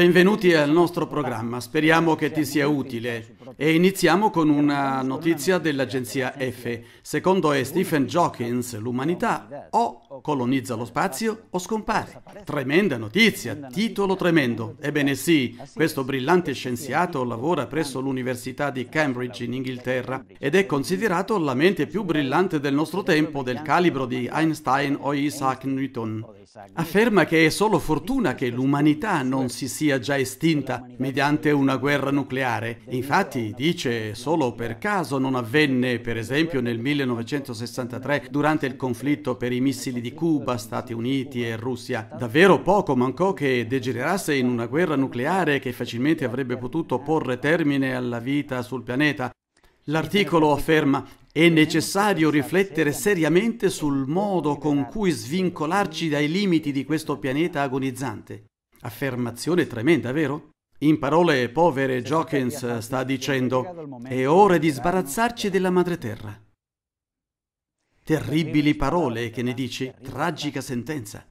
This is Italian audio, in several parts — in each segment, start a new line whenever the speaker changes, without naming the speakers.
Benvenuti al nostro programma, speriamo che ti sia utile. E iniziamo con una notizia dell'agenzia EFE. Secondo Stephen Hawking, l'umanità o colonizza lo spazio o scompare. Tremenda notizia, titolo tremendo. Ebbene sì, questo brillante scienziato lavora presso l'Università di Cambridge in Inghilterra ed è considerato la mente più brillante del nostro tempo del calibro di Einstein o Isaac Newton. Afferma che è solo fortuna che l'umanità non si sia già estinta mediante una guerra nucleare. Infatti Uniti dice solo per caso non avvenne, per esempio nel 1963, durante il conflitto per i missili di Cuba, Stati Uniti e Russia. Davvero poco mancò che degenerasse in una guerra nucleare che facilmente avrebbe potuto porre termine alla vita sul pianeta. L'articolo afferma è necessario riflettere seriamente sul modo con cui svincolarci dai limiti di questo pianeta agonizzante. Affermazione tremenda, vero? In parole povere, Jokins sta dicendo è ora di sbarazzarci cioè". della madre terra. Terribili parole che ne dici, tragica sentenza.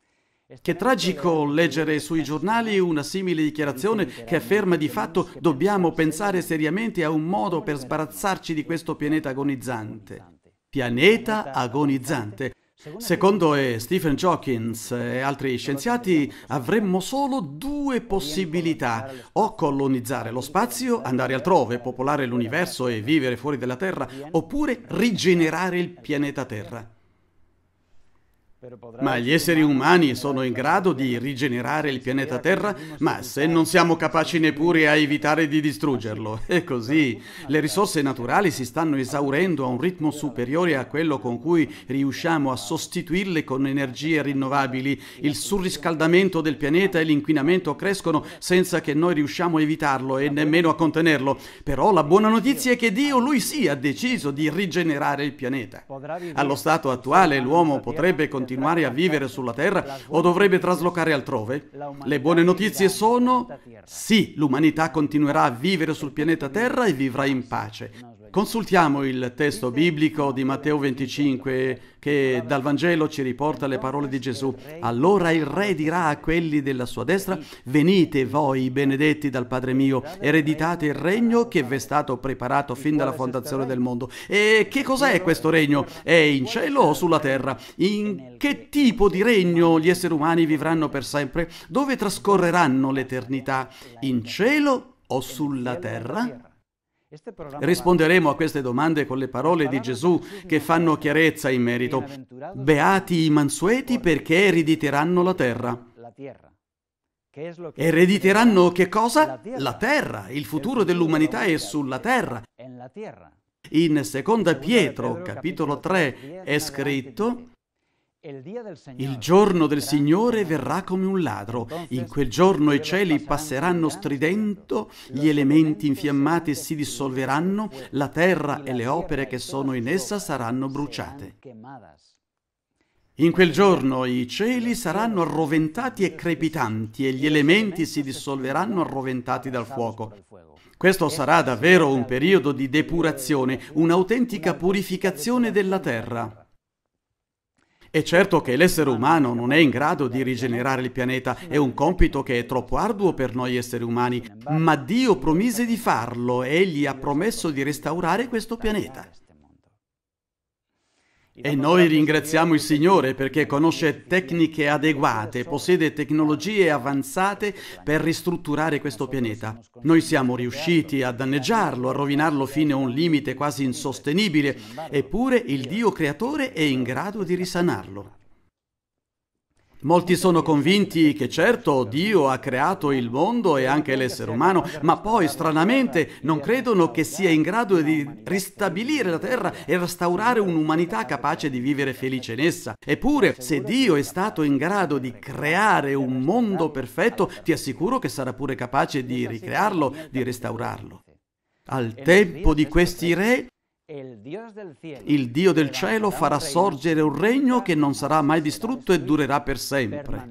Che tragico leggere sui giornali una simile dichiarazione che afferma di fatto dobbiamo pensare seriamente a un modo per sbarazzarci di questo pianeta agonizzante. Pianeta agonizzante. Secondo Stephen Hawkins eh, e altri scienziati avremmo solo due possibilità, o colonizzare lo spazio, andare altrove, popolare l'universo e vivere fuori dalla Terra, oppure rigenerare il pianeta Terra. Ma gli esseri umani sono in grado di rigenerare il pianeta Terra, ma se non siamo capaci neppure a evitare di distruggerlo. E così le risorse naturali si stanno esaurendo a un ritmo superiore a quello con cui riusciamo a sostituirle con energie rinnovabili. Il surriscaldamento del pianeta e l'inquinamento crescono senza che noi riusciamo a evitarlo e nemmeno a contenerlo. Però la buona notizia è che Dio, lui sì, ha deciso di rigenerare il pianeta. Allo stato attuale l'uomo potrebbe continuare continuare a vivere sulla Terra o dovrebbe traslocare altrove? Le buone notizie sono sì, l'umanità continuerà a vivere sul pianeta Terra e vivrà in pace. Consultiamo il testo biblico di Matteo 25 che dal Vangelo ci riporta le parole di Gesù. Allora il Re dirà a quelli della sua destra, venite voi benedetti dal Padre mio, ereditate il regno che vi è stato preparato fin dalla fondazione del mondo. E che cos'è questo regno? È in cielo o sulla terra? In che tipo di regno gli esseri umani vivranno per sempre? Dove trascorreranno l'eternità? In cielo o sulla terra? Risponderemo a queste domande con le parole di Gesù che fanno chiarezza in merito. Beati i mansueti perché erediteranno la terra. Erediteranno che cosa? La terra. Il futuro dell'umanità è sulla terra. In seconda Pietro, capitolo 3, è scritto il giorno del Signore verrà come un ladro. In quel giorno i cieli passeranno stridendo, gli elementi infiammati si dissolveranno, la terra e le opere che sono in essa saranno bruciate. In quel giorno i cieli saranno arroventati e crepitanti e gli elementi si dissolveranno arroventati dal fuoco. Questo sarà davvero un periodo di depurazione, un'autentica purificazione della terra. È certo che l'essere umano non è in grado di rigenerare il pianeta, è un compito che è troppo arduo per noi esseri umani, ma Dio promise di farlo, egli ha promesso di restaurare questo pianeta. E noi ringraziamo il Signore perché conosce tecniche adeguate, possiede tecnologie avanzate per ristrutturare questo pianeta. Noi siamo riusciti a danneggiarlo, a rovinarlo fino a un limite quasi insostenibile, eppure il Dio creatore è in grado di risanarlo. Molti sono convinti che certo Dio ha creato il mondo e anche l'essere umano, ma poi stranamente non credono che sia in grado di ristabilire la terra e restaurare un'umanità capace di vivere felice in essa. Eppure, se Dio è stato in grado di creare un mondo perfetto, ti assicuro che sarà pure capace di ricrearlo, di restaurarlo. Al tempo di questi re il Dio del cielo farà sorgere un regno che non sarà mai distrutto e durerà per sempre.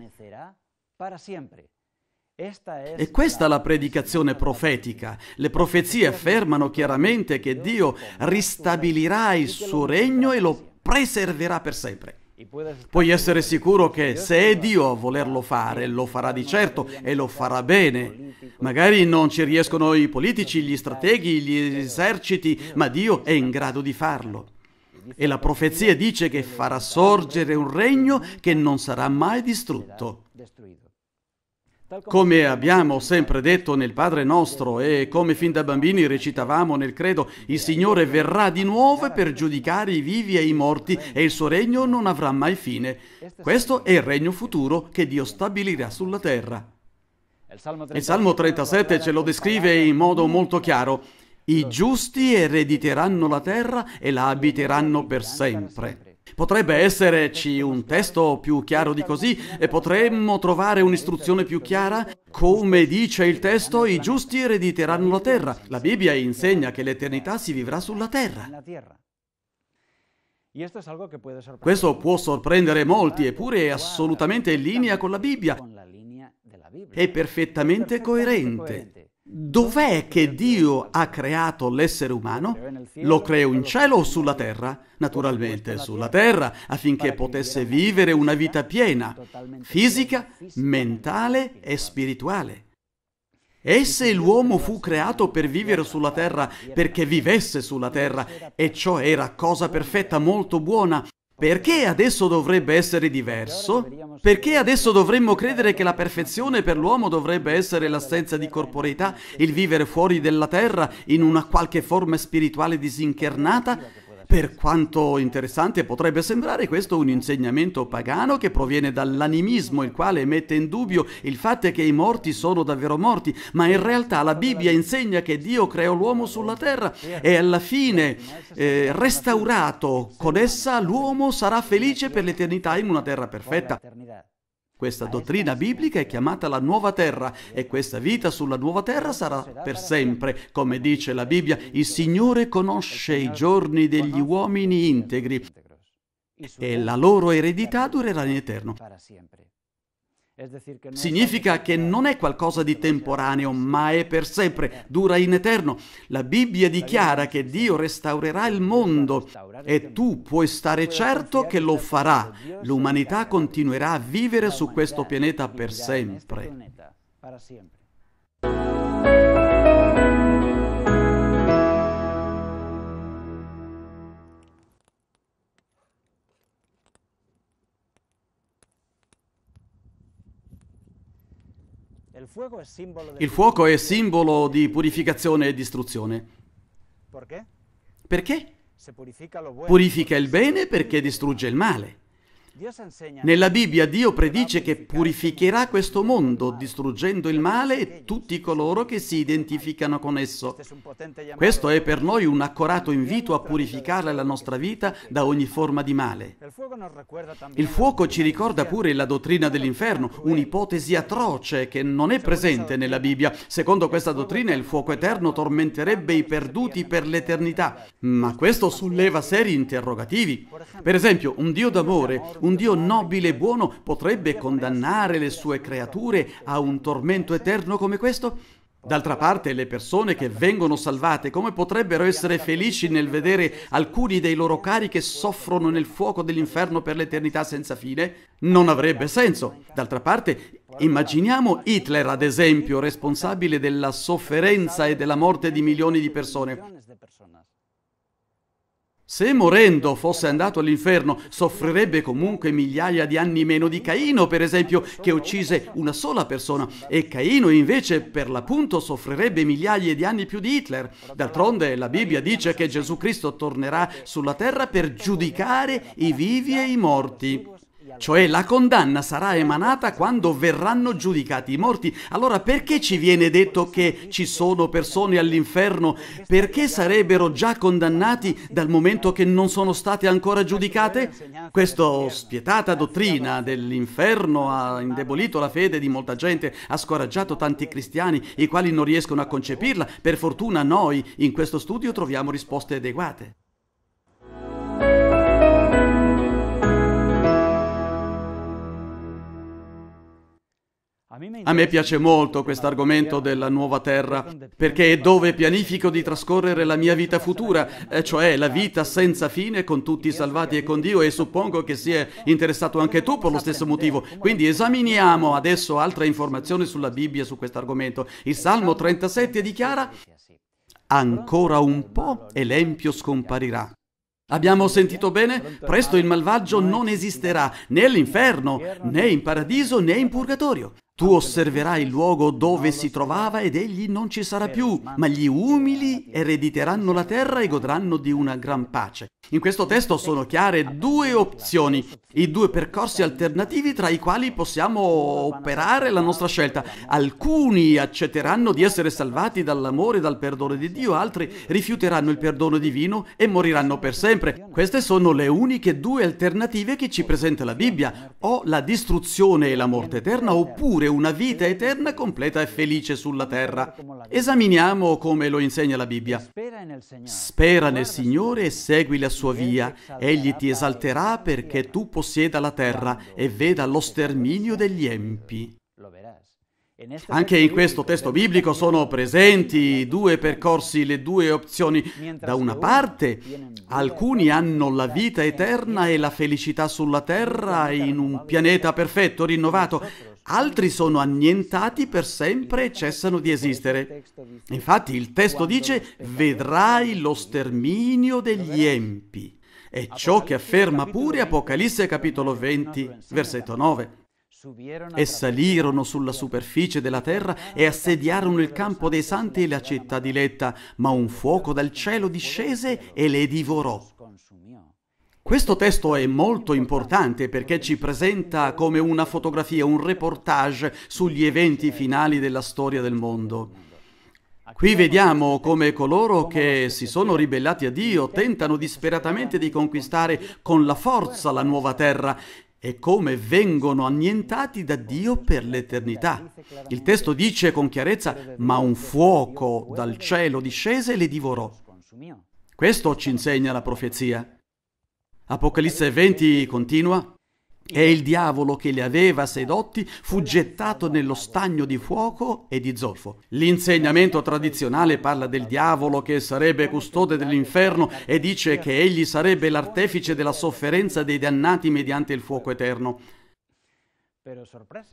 E questa è la predicazione profetica. Le profezie affermano chiaramente che Dio ristabilirà il suo regno e lo preserverà per sempre. Puoi essere sicuro che se è Dio a volerlo fare, lo farà di certo e lo farà bene. Magari non ci riescono i politici, gli strateghi, gli eserciti, ma Dio è in grado di farlo. E la profezia dice che farà sorgere un regno che non sarà mai distrutto. Come abbiamo sempre detto nel Padre nostro e come fin da bambini recitavamo nel credo, il Signore verrà di nuovo per giudicare i vivi e i morti e il suo regno non avrà mai fine. Questo è il regno futuro che Dio stabilirà sulla terra. Il Salmo 37 ce lo descrive in modo molto chiaro. I giusti erediteranno la terra e la abiteranno per sempre. Potrebbe esserci un testo più chiaro di così e potremmo trovare un'istruzione più chiara? Come dice il testo, i giusti erediteranno la terra. La Bibbia insegna che l'eternità si vivrà sulla terra. Questo può sorprendere molti, eppure è assolutamente in linea con la Bibbia. È perfettamente coerente. Dov'è che Dio ha creato l'essere umano? Lo creò in cielo o sulla terra? Naturalmente sulla terra, affinché potesse vivere una vita piena, fisica, mentale e spirituale. E se l'uomo fu creato per vivere sulla terra, perché vivesse sulla terra, e ciò era cosa perfetta, molto buona, perché adesso dovrebbe essere diverso? Perché adesso dovremmo credere che la perfezione per l'uomo dovrebbe essere l'assenza di corporeità, il vivere fuori della terra in una qualche forma spirituale disincarnata? Per quanto interessante potrebbe sembrare questo è un insegnamento pagano che proviene dall'animismo, il quale mette in dubbio il fatto che i morti sono davvero morti, ma in realtà la Bibbia insegna che Dio creò l'uomo sulla terra e alla fine, eh, restaurato con essa, l'uomo sarà felice per l'eternità in una terra perfetta. Questa dottrina biblica è chiamata la nuova terra e questa vita sulla nuova terra sarà per sempre. Come dice la Bibbia, il Signore conosce i giorni degli uomini integri e la loro eredità durerà in eterno. Significa che non è qualcosa di temporaneo, ma è per sempre, eh. dura in eterno. La Bibbia dichiara che Dio restaurerà il mondo e tu puoi stare certo che lo farà. L'umanità continuerà a vivere su questo pianeta per sempre. Il fuoco è simbolo di purificazione e distruzione. Perché? Purifica il bene perché distrugge il male. Nella Bibbia Dio predice che purificherà questo mondo distruggendo il male e tutti coloro che si identificano con esso. Questo è per noi un accorato invito a purificare la nostra vita da ogni forma di male. Il fuoco ci ricorda pure la dottrina dell'inferno, un'ipotesi atroce che non è presente nella Bibbia. Secondo questa dottrina il fuoco eterno tormenterebbe i perduti per l'eternità, ma questo solleva seri interrogativi. Per esempio, un Dio d'amore, un un Dio nobile e buono potrebbe condannare le sue creature a un tormento eterno come questo? D'altra parte, le persone che vengono salvate come potrebbero essere felici nel vedere alcuni dei loro cari che soffrono nel fuoco dell'inferno per l'eternità senza fine? Non avrebbe senso. D'altra parte, immaginiamo Hitler, ad esempio, responsabile della sofferenza e della morte di milioni di persone. Se morendo fosse andato all'inferno, soffrirebbe comunque migliaia di anni meno di Caino, per esempio, che uccise una sola persona, e Caino invece, per l'appunto, soffrirebbe migliaia di anni più di Hitler. D'altronde la Bibbia dice che Gesù Cristo tornerà sulla terra per giudicare i vivi e i morti. Cioè la condanna sarà emanata quando verranno giudicati i morti. Allora perché ci viene detto che ci sono persone all'inferno? Perché sarebbero già condannati dal momento che non sono state ancora giudicate? Questa spietata dottrina dell'inferno ha indebolito la fede di molta gente, ha scoraggiato tanti cristiani, i quali non riescono a concepirla. Per fortuna noi in questo studio troviamo risposte adeguate. A me piace molto quest'argomento della nuova terra, perché è dove pianifico di trascorrere la mia vita futura, cioè la vita eh, cioè senza fine con tutti i salvati e con Dio e suppongo che sia interessato anche tu per lo stesso motivo. Quindi esaminiamo adesso altre informazioni sulla Bibbia su questo argomento. Il Salmo 37 dichiara ancora un po' e l'empio scomparirà. Abbiamo sentito bene? Presto il malvagio non esisterà né all'inferno, né in paradiso, né in purgatorio. Tu osserverai il luogo dove si trovava ed egli non ci sarà più, ma gli umili erediteranno la terra e godranno di una gran pace. In questo testo sono chiare due opzioni, i due percorsi alternativi tra i quali possiamo operare la nostra scelta. Alcuni accetteranno di essere salvati dall'amore e dal perdono di Dio, altri rifiuteranno il perdono divino e moriranno per sempre. Queste sono le uniche due alternative che ci presenta la Bibbia, o la distruzione e la morte eterna oppure una vita eterna completa e felice sulla terra. Esaminiamo come lo insegna la Bibbia. Spera nel Signore e segui la sua via. Egli ti esalterà perché tu possieda la terra e veda lo sterminio degli empi. Lo anche in questo testo biblico sono presenti i due percorsi, le due opzioni. Da una parte, alcuni hanno la vita eterna e la felicità sulla terra in un pianeta perfetto, rinnovato. Altri sono annientati per sempre e cessano di esistere. Infatti il testo dice, vedrai lo sterminio degli empi. È ciò che afferma pure Apocalisse capitolo 20, versetto 9. E salirono sulla superficie della terra e assediarono il campo dei santi e la città di Letta, ma un fuoco dal cielo discese e le divorò. Questo testo è molto importante perché ci presenta come una fotografia, un reportage sugli eventi finali della storia del mondo. Qui vediamo come coloro che si sono ribellati a Dio tentano disperatamente di conquistare con la forza la nuova terra e come vengono annientati da Dio per l'eternità. Il testo dice con chiarezza, ma un fuoco dal cielo discese e le divorò. Questo ci insegna la profezia. Apocalisse 20 continua, e il diavolo che li aveva sedotti fu gettato nello stagno di fuoco e di zolfo. L'insegnamento tradizionale parla del diavolo che sarebbe custode dell'inferno e dice che egli sarebbe l'artefice della sofferenza dei dannati mediante il fuoco eterno.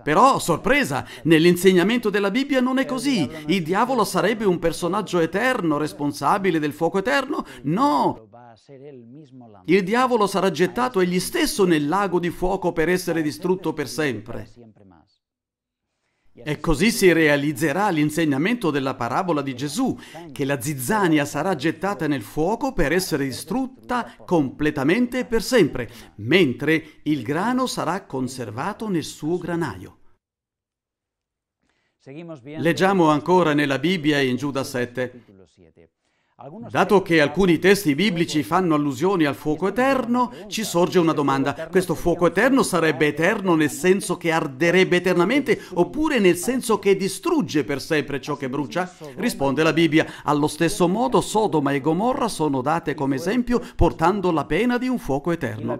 Però, sorpresa, nell'insegnamento della Bibbia non è così. Il diavolo sarebbe un personaggio eterno, responsabile del fuoco eterno? No, il diavolo sarà gettato egli stesso nel lago di fuoco per essere distrutto per sempre. E così si realizzerà l'insegnamento della parabola di Gesù, che la zizzania sarà gettata nel fuoco per essere distrutta completamente e per sempre, mentre il grano sarà conservato nel suo granaio. Leggiamo ancora nella Bibbia in Giuda 7. Dato che alcuni testi biblici fanno allusioni al fuoco eterno, ci sorge una domanda. Questo fuoco eterno sarebbe eterno nel senso che arderebbe eternamente oppure nel senso che distrugge per sempre ciò che brucia? Risponde la Bibbia. Allo stesso modo Sodoma e Gomorra sono date come esempio portando la pena di un fuoco eterno.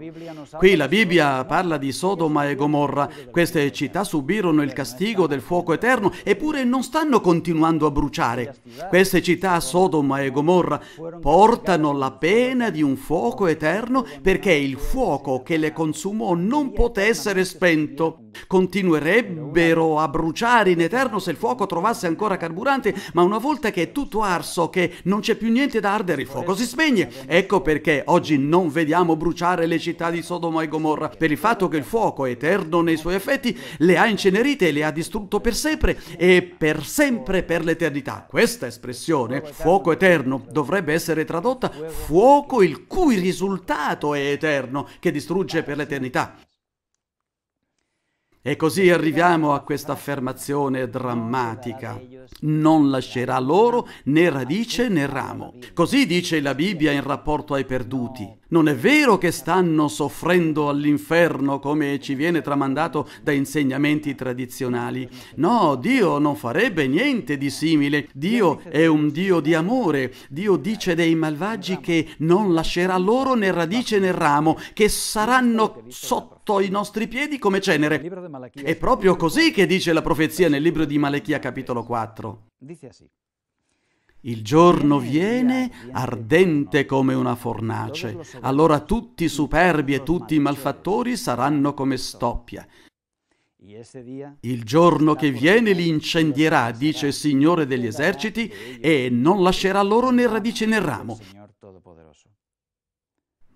Qui la Bibbia parla di Sodoma e Gomorra. Queste città subirono il castigo del fuoco eterno eppure non stanno continuando a bruciare. Queste città Sodoma e Gomorra Gomorra portano la pena di un fuoco eterno perché il fuoco che le consumò non poté essere spento continuerebbero a bruciare in eterno se il fuoco trovasse ancora carburante, ma una volta che è tutto arso, che non c'è più niente da ardere, il fuoco si spegne. Ecco perché oggi non vediamo bruciare le città di Sodoma e Gomorra, per il fatto che il fuoco, eterno nei suoi effetti, le ha incenerite e le ha distrutto per sempre e per sempre per l'eternità. Questa espressione, fuoco eterno, dovrebbe essere tradotta fuoco il cui risultato è eterno, che distrugge per l'eternità. E così arriviamo a questa affermazione drammatica non lascerà loro né radice né ramo. Così dice la Bibbia in rapporto ai perduti. Non è vero che stanno soffrendo all'inferno come ci viene tramandato da insegnamenti tradizionali. No, Dio non farebbe niente di simile. Dio è un Dio di amore. Dio dice dei malvagi che non lascerà loro né radice né ramo, che saranno sotto i nostri piedi come cenere. È proprio così che dice la profezia nel libro di Malechia capitolo 4. 4. Il giorno viene ardente come una fornace, allora tutti i superbi e tutti i malfattori saranno come stoppia. Il giorno che viene li incendierà, dice il Signore degli eserciti, e non lascerà loro né radice né ramo.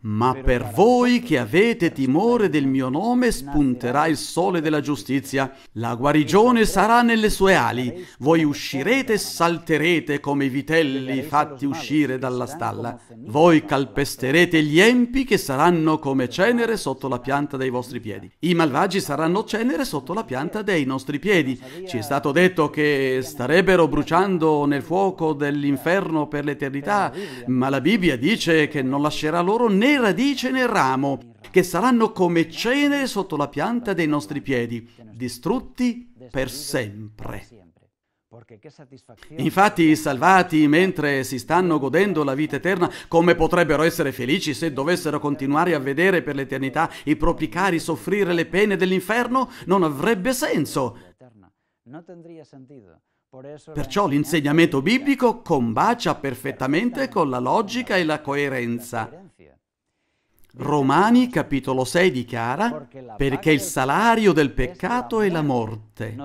Ma per voi che avete timore del mio nome spunterà il sole della giustizia, la guarigione sarà nelle sue ali, voi uscirete e salterete come i vitelli fatti uscire dalla stalla, voi calpesterete gli empi che saranno come cenere sotto la pianta dei vostri piedi, i malvagi saranno cenere sotto la pianta dei nostri piedi. Ci è stato detto che starebbero bruciando nel fuoco dell'inferno per l'eternità, ma la Bibbia dice che non lascerà loro né radice né ramo, che saranno come cenere sotto la pianta dei nostri piedi, distrutti per sempre. Infatti i salvati, mentre si stanno godendo la vita eterna, come potrebbero essere felici se dovessero continuare a vedere per l'eternità i propri cari soffrire le pene dell'inferno? Non avrebbe senso. Perciò l'insegnamento biblico combacia perfettamente con la logica e la coerenza. Romani capitolo 6 dichiara perché il salario del peccato è la morte.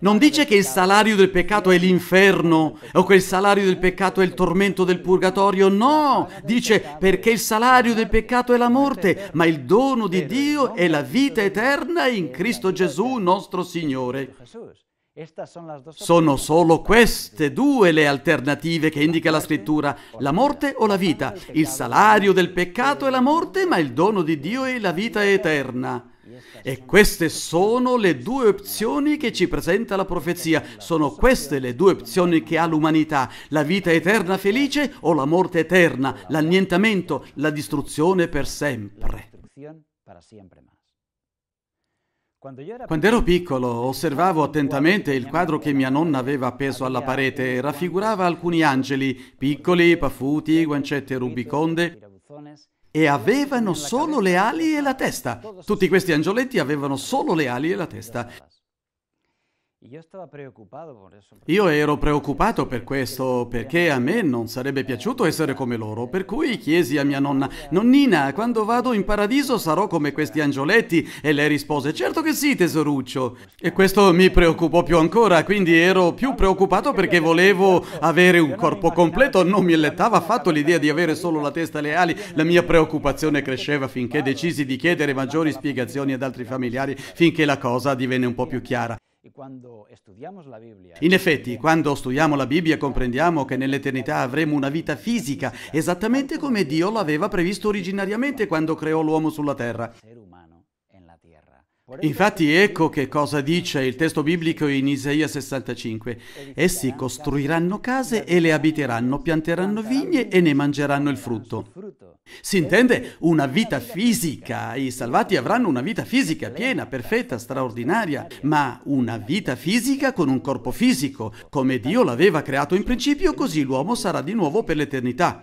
Non dice che il salario del peccato è l'inferno o che il salario del peccato è il tormento del purgatorio, no, dice perché il salario del peccato è la morte, ma il dono di Dio è la vita eterna in Cristo Gesù nostro Signore. Sono solo queste due le alternative che indica la scrittura, la morte o la vita. Il salario del peccato è la morte, ma il dono di Dio è la vita eterna. E queste sono le due opzioni che ci presenta la profezia. Sono queste le due opzioni che ha l'umanità. La vita eterna felice o la morte eterna, l'annientamento, la distruzione per sempre. La quando ero piccolo osservavo attentamente il quadro che mia nonna aveva appeso alla parete. e Raffigurava alcuni angeli, piccoli, paffuti, guancette rubiconde e avevano solo le ali e la testa. Tutti questi angioletti avevano solo le ali e la testa. Io ero preoccupato per questo, perché a me non sarebbe piaciuto essere come loro, per cui chiesi a mia nonna, nonnina, quando vado in paradiso sarò come questi angioletti? E lei rispose, certo che sì, tesoruccio. E questo mi preoccupò più ancora, quindi ero più preoccupato perché volevo avere un corpo completo, non mi allettava affatto l'idea di avere solo la testa e le ali, la mia preoccupazione cresceva finché decisi di chiedere maggiori spiegazioni ad altri familiari, finché la cosa divenne un po' più chiara. In effetti, quando studiamo la Bibbia comprendiamo che nell'eternità avremo una vita fisica, esattamente come Dio l'aveva previsto originariamente quando creò l'uomo sulla terra. Infatti ecco che cosa dice il testo biblico in Isaia 65. Essi costruiranno case e le abiteranno, pianteranno vigne e ne mangeranno il frutto. Si intende una vita fisica, i salvati avranno una vita fisica piena, perfetta, straordinaria, ma una vita fisica con un corpo fisico, come Dio l'aveva creato in principio, così l'uomo sarà di nuovo per l'eternità.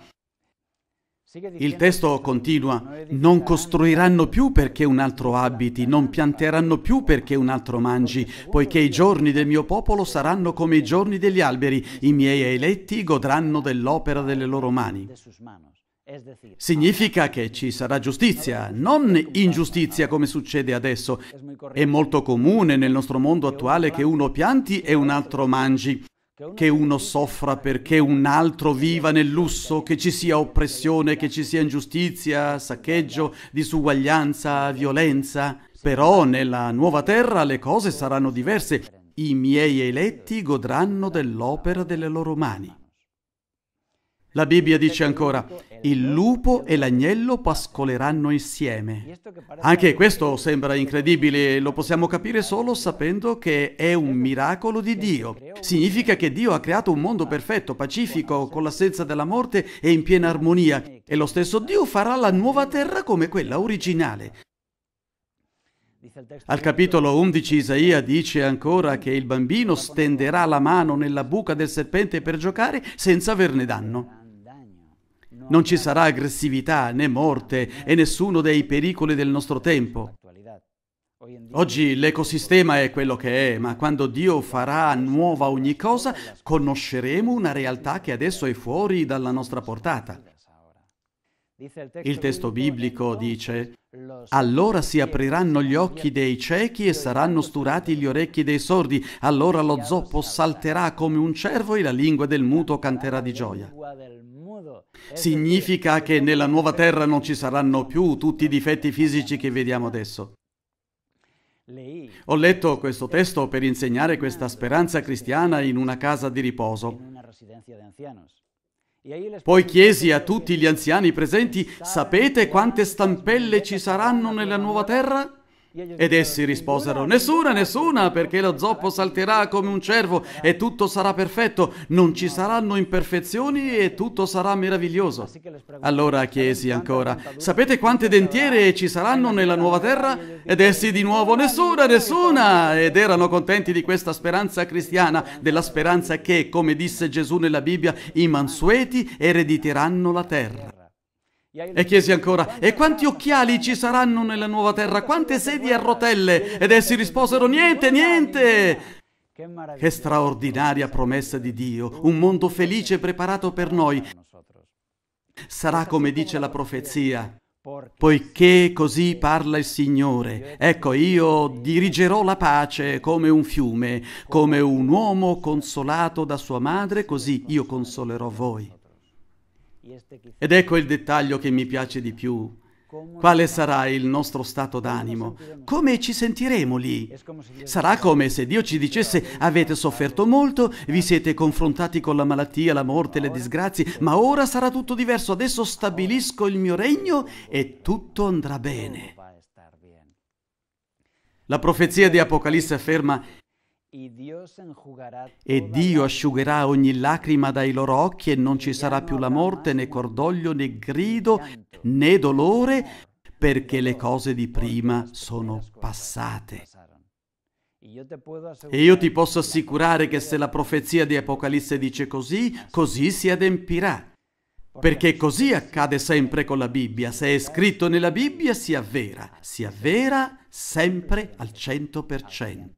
Il testo continua, non costruiranno più perché un altro abiti, non pianteranno più perché un altro mangi, poiché i giorni del mio popolo saranno come i giorni degli alberi, i miei eletti godranno dell'opera delle loro mani. Significa che ci sarà giustizia, non ingiustizia come succede adesso. È molto comune nel nostro mondo attuale che uno pianti e un altro mangi che uno soffra perché un altro viva nel lusso, che ci sia oppressione, che ci sia ingiustizia, saccheggio, disuguaglianza, violenza. Però nella nuova terra le cose saranno diverse. I miei eletti godranno dell'opera delle loro mani. La Bibbia dice ancora, il lupo e l'agnello pascoleranno insieme. Anche questo sembra incredibile, lo possiamo capire solo sapendo che è un miracolo di Dio. Significa che Dio ha creato un mondo perfetto, pacifico, con l'assenza della morte e in piena armonia. E lo stesso Dio farà la nuova terra come quella originale. Al capitolo 11 Isaia dice ancora che il bambino stenderà la mano nella buca del serpente per giocare senza averne danno. Non ci sarà aggressività né morte e nessuno dei pericoli del nostro tempo. Oggi l'ecosistema è quello che è, ma quando Dio farà nuova ogni cosa, conosceremo una realtà che adesso è fuori dalla nostra portata. Il testo biblico dice, allora si apriranno gli occhi dei ciechi e saranno sturati gli orecchi dei sordi, allora lo zoppo salterà come un cervo e la lingua del muto canterà di gioia. Significa che nella nuova terra non ci saranno più tutti i difetti fisici che vediamo adesso. Ho letto questo testo per insegnare questa speranza cristiana in una casa di riposo. Poi chiesi a tutti gli anziani presenti, sapete quante stampelle ci saranno nella nuova terra? Ed essi risposero, nessuna, nessuna, perché lo zoppo salterà come un cervo e tutto sarà perfetto, non ci saranno imperfezioni e tutto sarà meraviglioso. Allora chiesi ancora, sapete quante dentiere ci saranno nella nuova terra? Ed essi di nuovo, nessuna, nessuna, ed erano contenti di questa speranza cristiana, della speranza che, come disse Gesù nella Bibbia, i mansueti erediteranno la terra. E chiesi ancora, e quanti occhiali ci saranno nella nuova terra? Quante sedie a rotelle? Ed essi risposero, niente, niente! Che straordinaria promessa di Dio, un mondo felice preparato per noi. Sarà come dice la profezia, poiché così parla il Signore. Ecco, io dirigerò la pace come un fiume, come un uomo consolato da sua madre, così io consolerò voi. Ed ecco il dettaglio che mi piace di più. Quale sarà il nostro stato d'animo? Come ci sentiremo lì? Sarà come se Dio ci dicesse avete sofferto molto, vi siete confrontati con la malattia, la morte, le disgrazie, ma ora sarà tutto diverso, adesso stabilisco il mio regno e tutto andrà bene. La profezia di Apocalisse afferma e Dio asciugherà ogni lacrima dai loro occhi e non ci sarà più la morte, né cordoglio, né grido, né dolore, perché le cose di prima sono passate. E io ti posso assicurare che se la profezia di Apocalisse dice così, così si adempirà. Perché così accade sempre con la Bibbia. Se è scritto nella Bibbia si avvera, si avvera sempre al 100%.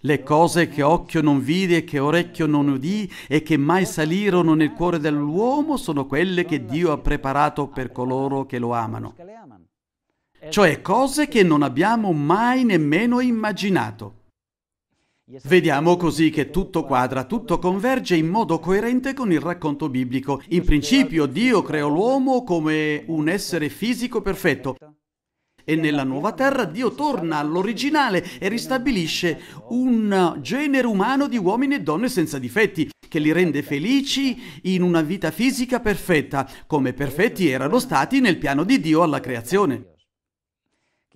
le cose che occhio non vide e che orecchio non udì e che mai salirono nel cuore dell'uomo sono quelle che Dio ha preparato per coloro che lo amano. Cioè cose che non abbiamo mai nemmeno immaginato. Vediamo così che tutto quadra, tutto converge in modo coerente con il racconto biblico. In principio Dio creò l'uomo come un essere fisico perfetto, e nella nuova terra Dio torna all'originale e ristabilisce un genere umano di uomini e donne senza difetti, che li rende felici in una vita fisica perfetta, come perfetti erano stati nel piano di Dio alla creazione.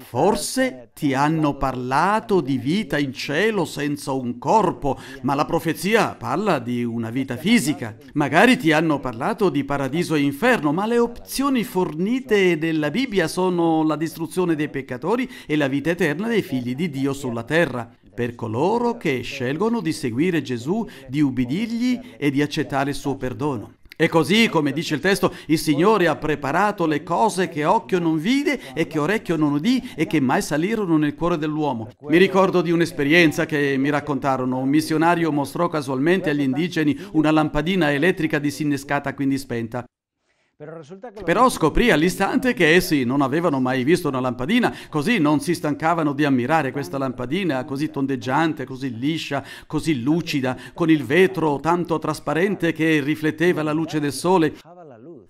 Forse ti hanno parlato di vita in cielo senza un corpo, ma la profezia parla di una vita fisica. Magari ti hanno parlato di paradiso e inferno, ma le opzioni fornite della Bibbia sono la distruzione dei peccatori e la vita eterna dei figli di Dio sulla terra per coloro che scelgono di seguire Gesù, di ubbidirgli e di accettare il suo perdono. E così, come dice il testo, il Signore ha preparato le cose che occhio non vide e che orecchio non udì e che mai salirono nel cuore dell'uomo. Mi ricordo di un'esperienza che mi raccontarono. Un missionario mostrò casualmente agli indigeni una lampadina elettrica disinnescata, quindi spenta. Però scoprì all'istante che essi non avevano mai visto una lampadina, così non si stancavano di ammirare questa lampadina così tondeggiante, così liscia, così lucida, con il vetro tanto trasparente che rifletteva la luce del sole.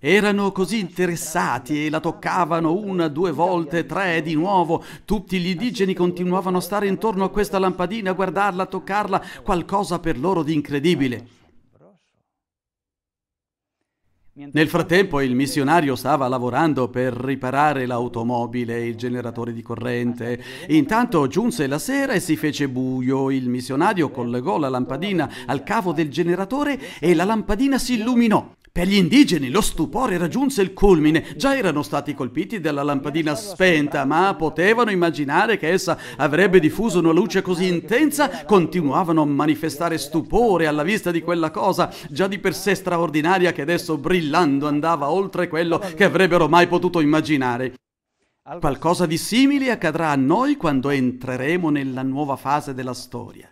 Erano così interessati e la toccavano una, due volte, tre di nuovo. Tutti gli indigeni continuavano a stare intorno a questa lampadina, a guardarla, a toccarla, qualcosa per loro di incredibile. Nel frattempo il missionario stava lavorando per riparare l'automobile e il generatore di corrente. Ah, Intanto giunse la sera e si fece buio. Il missionario collegò la lampadina al cavo del generatore e la lampadina si illuminò. Per gli indigeni lo stupore raggiunse il culmine. Già erano stati colpiti dalla lampadina spenta, ma potevano immaginare che essa avrebbe diffuso una luce così intensa? Continuavano a manifestare stupore alla vista di quella cosa, già di per sé straordinaria, che adesso brillando andava oltre quello che avrebbero mai potuto immaginare. Qualcosa di simile accadrà a noi quando entreremo nella nuova fase della storia.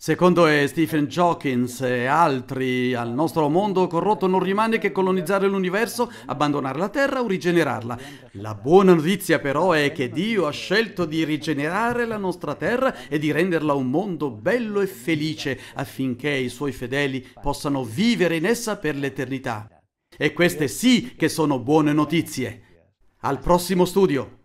Secondo eh, Stephen Hawkins e altri, al nostro mondo corrotto non rimane che colonizzare l'universo, abbandonare la Terra o rigenerarla. La buona notizia però è che Dio ha scelto di rigenerare la nostra Terra e di renderla un mondo bello e felice affinché i suoi fedeli possano vivere in essa per l'eternità. E queste sì che sono buone notizie. Al prossimo studio!